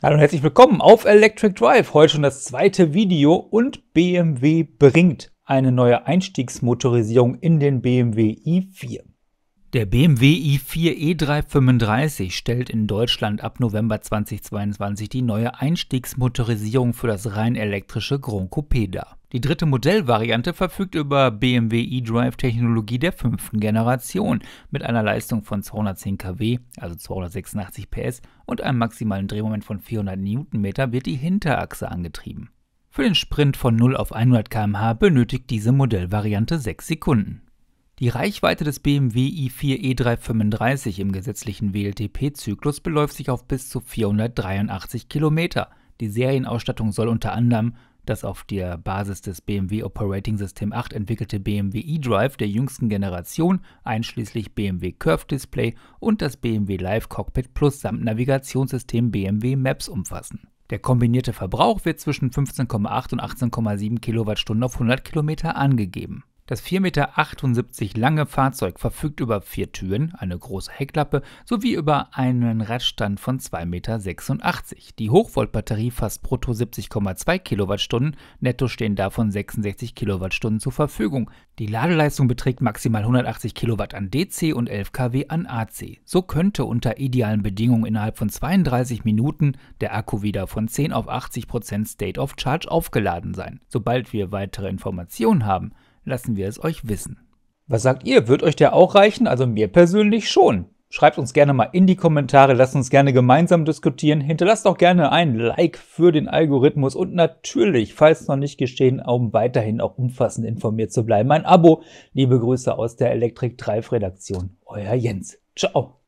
Hallo und herzlich willkommen auf Electric Drive. Heute schon das zweite Video und BMW bringt eine neue Einstiegsmotorisierung in den BMW i4. Der BMW i4 E335 stellt in Deutschland ab November 2022 die neue Einstiegsmotorisierung für das rein elektrische Grand Coupé dar. Die dritte Modellvariante verfügt über BMW eDrive-Technologie der fünften Generation mit einer Leistung von 210 kW, also 286 PS, und einem maximalen Drehmoment von 400 Nm wird die Hinterachse angetrieben. Für den Sprint von 0 auf 100 km/h benötigt diese Modellvariante 6 Sekunden. Die Reichweite des BMW i4 E335 im gesetzlichen WLTP-Zyklus beläuft sich auf bis zu 483 Kilometer. Die Serienausstattung soll unter anderem das auf der Basis des BMW Operating System 8 entwickelte BMW eDrive der jüngsten Generation, einschließlich BMW Curve Display und das BMW Live Cockpit Plus samt Navigationssystem BMW Maps umfassen. Der kombinierte Verbrauch wird zwischen 15,8 und 18,7 Kilowattstunden auf 100 Kilometer angegeben. Das 4,78 Meter lange Fahrzeug verfügt über vier Türen, eine große Heckklappe sowie über einen Radstand von 2,86 Meter. Die Hochvoltbatterie fasst brutto 70,2 Kilowattstunden, netto stehen davon 66 Kilowattstunden zur Verfügung. Die Ladeleistung beträgt maximal 180 Kilowatt an DC und 11 kW an AC. So könnte unter idealen Bedingungen innerhalb von 32 Minuten der Akku wieder von 10 auf 80 Prozent State of Charge aufgeladen sein. Sobald wir weitere Informationen haben, lassen wir es euch wissen. Was sagt ihr? Wird euch der auch reichen? Also mir persönlich schon. Schreibt uns gerne mal in die Kommentare, lasst uns gerne gemeinsam diskutieren. Hinterlasst auch gerne ein Like für den Algorithmus und natürlich, falls noch nicht geschehen, um weiterhin auch umfassend informiert zu bleiben, ein Abo. Liebe Grüße aus der elektrik Drive Redaktion. Euer Jens. Ciao.